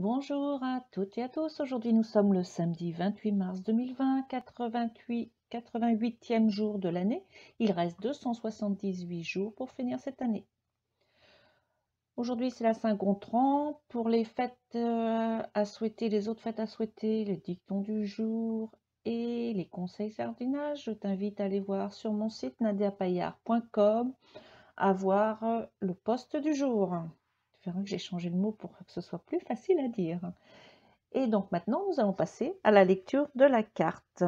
Bonjour à toutes et à tous. Aujourd'hui, nous sommes le samedi 28 mars 2020, 88, e jour de l'année. Il reste 278 jours pour finir cette année. Aujourd'hui, c'est la Saint-Gontran. Pour les fêtes euh, à souhaiter, les autres fêtes à souhaiter, le dicton du jour et les conseils sardinage, je t'invite à aller voir sur mon site nadiapaillard.com à voir euh, le poste du jour que j'ai changé le mot pour que ce soit plus facile à dire. Et donc maintenant, nous allons passer à la lecture de la carte.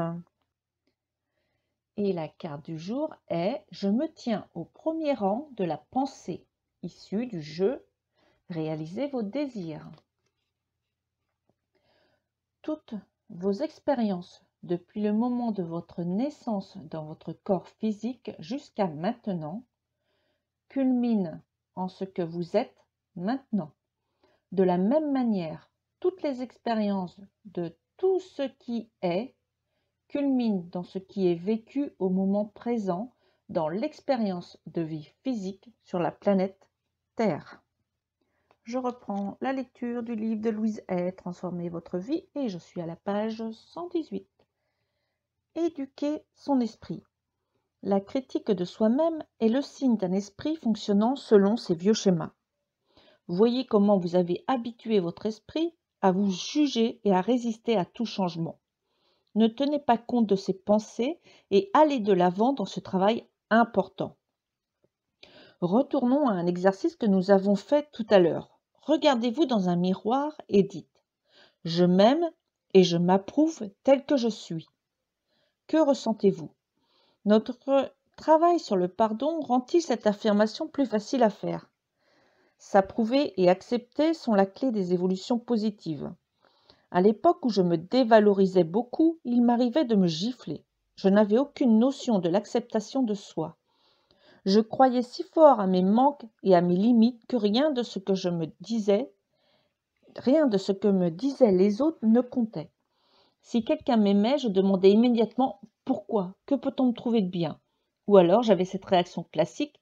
Et la carte du jour est « Je me tiens au premier rang de la pensée » issue du jeu « Réalisez vos désirs ». Toutes vos expériences depuis le moment de votre naissance dans votre corps physique jusqu'à maintenant culminent en ce que vous êtes maintenant. De la même manière, toutes les expériences de tout ce qui est culminent dans ce qui est vécu au moment présent, dans l'expérience de vie physique sur la planète Terre. Je reprends la lecture du livre de Louise Hay, Transformez votre vie, et je suis à la page 118. Éduquer son esprit. La critique de soi-même est le signe d'un esprit fonctionnant selon ses vieux schémas. Voyez comment vous avez habitué votre esprit à vous juger et à résister à tout changement. Ne tenez pas compte de ces pensées et allez de l'avant dans ce travail important. Retournons à un exercice que nous avons fait tout à l'heure. Regardez-vous dans un miroir et dites ⁇ Je m'aime et je m'approuve tel que je suis ⁇ Que ressentez-vous Notre travail sur le pardon rend-il cette affirmation plus facile à faire S'approuver et accepter sont la clé des évolutions positives. À l'époque où je me dévalorisais beaucoup, il m'arrivait de me gifler. Je n'avais aucune notion de l'acceptation de soi. Je croyais si fort à mes manques et à mes limites que rien de ce que je me disais, rien de ce que me disaient les autres ne comptait. Si quelqu'un m'aimait, je demandais immédiatement pourquoi, que peut-on me trouver de bien Ou alors j'avais cette réaction classique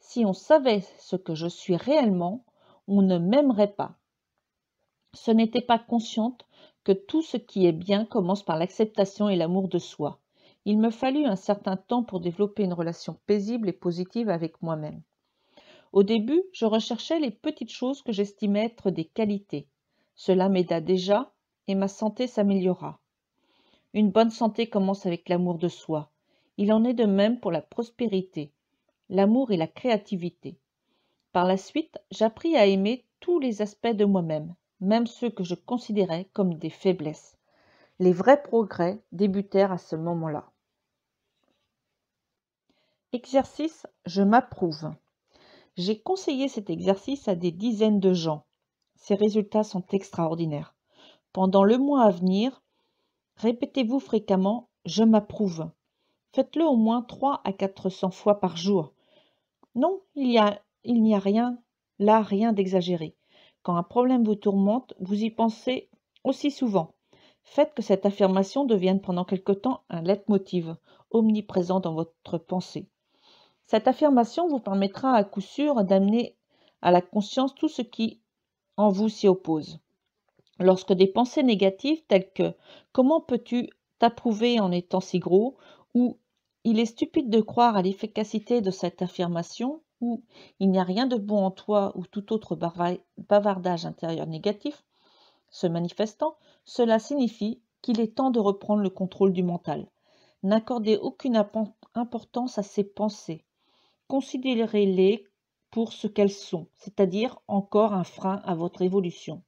si on savait ce que je suis réellement, on ne m'aimerait pas. Ce n'était pas consciente que tout ce qui est bien commence par l'acceptation et l'amour de soi. Il me fallut un certain temps pour développer une relation paisible et positive avec moi-même. Au début, je recherchais les petites choses que j'estimais être des qualités. Cela m'aida déjà et ma santé s'améliora. Une bonne santé commence avec l'amour de soi. Il en est de même pour la prospérité l'amour et la créativité. Par la suite, j'appris à aimer tous les aspects de moi-même, même ceux que je considérais comme des faiblesses. Les vrais progrès débutèrent à ce moment-là. Exercice Je m'approuve. J'ai conseillé cet exercice à des dizaines de gens. Ses résultats sont extraordinaires. Pendant le mois à venir, répétez-vous fréquemment Je m'approuve. Faites-le au moins 3 à 400 fois par jour. Non, il n'y a, a rien là, rien d'exagéré. Quand un problème vous tourmente, vous y pensez aussi souvent. Faites que cette affirmation devienne pendant quelque temps un leitmotiv, omniprésent dans votre pensée. Cette affirmation vous permettra à coup sûr d'amener à la conscience tout ce qui en vous s'y oppose. Lorsque des pensées négatives telles que Comment peux-tu t'approuver en étant si gros ou il est stupide de croire à l'efficacité de cette affirmation où il n'y a rien de bon en toi ou tout autre bavardage intérieur négatif se manifestant, cela signifie qu'il est temps de reprendre le contrôle du mental. N'accordez aucune importance à ces pensées. Considérez-les pour ce qu'elles sont, c'est-à-dire encore un frein à votre évolution.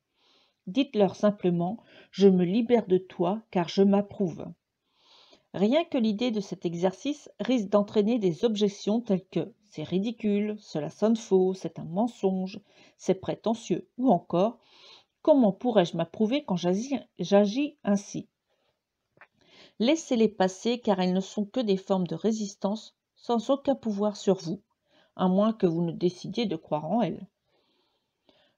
Dites-leur simplement ⁇ Je me libère de toi car je m'approuve ⁇ Rien que l'idée de cet exercice risque d'entraîner des objections telles que c'est ridicule, cela sonne faux, c'est un mensonge, c'est prétentieux ou encore comment pourrais-je m'approuver quand j'agis ainsi Laissez-les passer car elles ne sont que des formes de résistance sans aucun pouvoir sur vous, à moins que vous ne décidiez de croire en elles.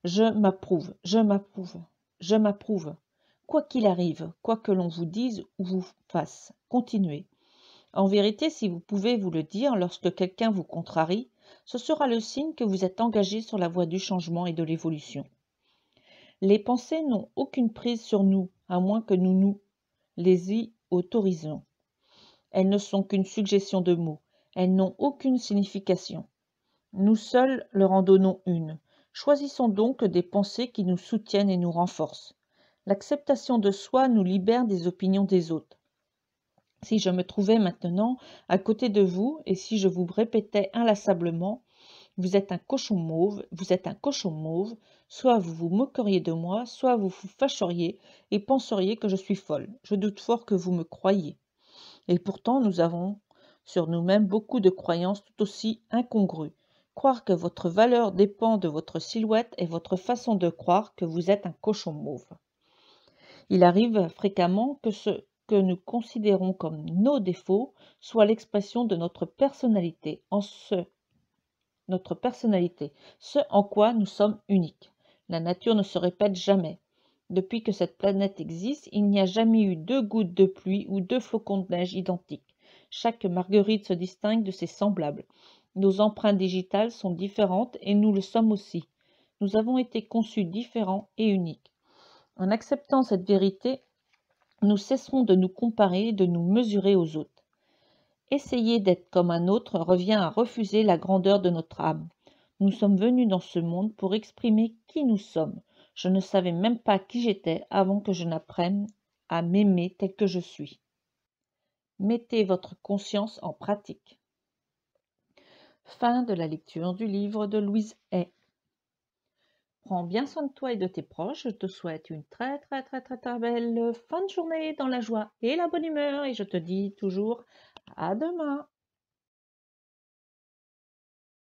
Je m'approuve, je m'approuve, je m'approuve. Quoi qu'il arrive, quoi que l'on vous dise ou vous fasse, continuez. En vérité, si vous pouvez vous le dire lorsque quelqu'un vous contrarie, ce sera le signe que vous êtes engagé sur la voie du changement et de l'évolution. Les pensées n'ont aucune prise sur nous, à moins que nous nous les y autorisons. Elles ne sont qu'une suggestion de mots, elles n'ont aucune signification. Nous seuls leur en donnons une. Choisissons donc des pensées qui nous soutiennent et nous renforcent. L'acceptation de soi nous libère des opinions des autres. Si je me trouvais maintenant à côté de vous et si je vous répétais inlassablement Vous êtes un cochon mauve, vous êtes un cochon mauve, soit vous vous moqueriez de moi, soit vous vous fâcheriez et penseriez que je suis folle. Je doute fort que vous me croyiez. Et pourtant, nous avons sur nous-mêmes beaucoup de croyances tout aussi incongrues. Croire que votre valeur dépend de votre silhouette et votre façon de croire que vous êtes un cochon mauve. Il arrive fréquemment que ce que nous considérons comme nos défauts soit l'expression de notre personnalité en ce notre personnalité, ce en quoi nous sommes uniques. La nature ne se répète jamais. Depuis que cette planète existe, il n'y a jamais eu deux gouttes de pluie ou deux flocons de neige identiques. Chaque marguerite se distingue de ses semblables. Nos empreintes digitales sont différentes et nous le sommes aussi. Nous avons été conçus différents et uniques. En acceptant cette vérité, nous cesserons de nous comparer, et de nous mesurer aux autres. Essayer d'être comme un autre revient à refuser la grandeur de notre âme. Nous sommes venus dans ce monde pour exprimer qui nous sommes. Je ne savais même pas qui j'étais avant que je n'apprenne à m'aimer tel que je suis. Mettez votre conscience en pratique. Fin de la lecture du livre de Louise Hay. Prends bien soin de toi et de tes proches. Je te souhaite une très très très très très belle euh, fin de journée dans la joie et la bonne humeur. Et je te dis toujours à demain.